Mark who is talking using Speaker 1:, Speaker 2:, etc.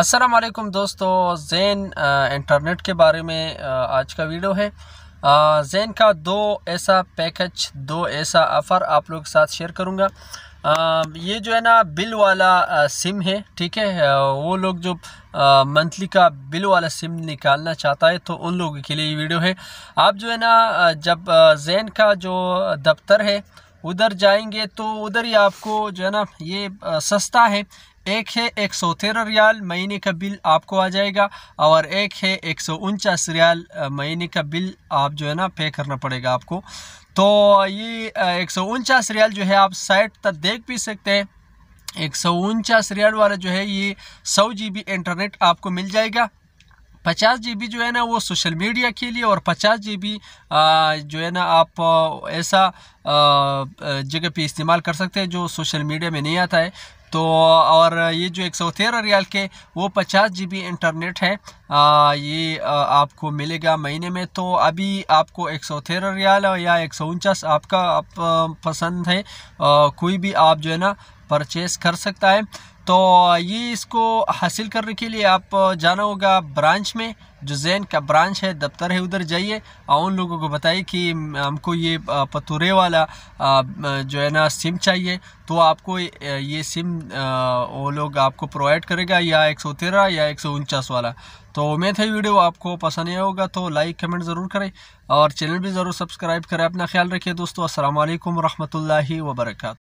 Speaker 1: अस्सलाम वालेकुम दोस्तों जैन इंटरनेट के बारे में आज का वीडियो है जैन का दो ऐसा पैकेज दो ऐसा ऑफ़र आप लोग के साथ शेयर करूंगा ये जो है ना बिल वाला सिम है ठीक है वो लोग जो मंथली का बिल वाला सिम निकालना चाहता है तो उन लोगों के लिए ये वीडियो है आप जो है ना जब जैन का जो दफ्तर है उधर जाएंगे तो उधर ही आपको जो है ना ये सस्ता है एक है एक सौ तेरह रियाल महीने का बिल आपको आ जाएगा और एक है एक सौ उनचास रियाल महीने का बिल आप जो है ना पे करना पड़ेगा आपको तो ये एक सौ उनचास रियाल जो है आप साइट तक देख भी सकते हैं एक सौ उनचास रियाल वाला जो है ये सौ जी बी इंटरनेट आपको मिल जाएगा पचास जी बी जो है ना वो सोशल मीडिया के लिए और पचास जी बी जो है ना आप ऐसा जगह पे इस्तेमाल कर सकते हैं जो सोशल मीडिया में नहीं आता है तो और ये जो एक सौ तेरह रियाल के वो पचास जी बी इंटरनेट है आ, ये आ, आपको मिलेगा महीने में तो अभी आपको एक सौ तेरह रियाल या एक सौ उनचास आपका आप, पसंद है आ, कोई भी आप जो है ना परचेस कर सकता है तो ये इसको हासिल करने के लिए आप जाना होगा ब्रांच में जो जैन का ब्रांच है दफ्तर है उधर जाइए और उन लोगों को बताइए कि हमको ये पतूरे वाला जो है ना सिम चाहिए तो आपको ये सिम वो लोग आपको प्रोवाइड करेगा या एक सौ तेरह या एक सौ उनचास वाला तो उम्मीद है वीडियो आपको पसंद आया होगा तो लाइक कमेंट ज़रूर करें और चैनल भी ज़रूर सब्सक्राइब करें अपना ख्याल रखिए दोस्तों असल वरहमल वर्का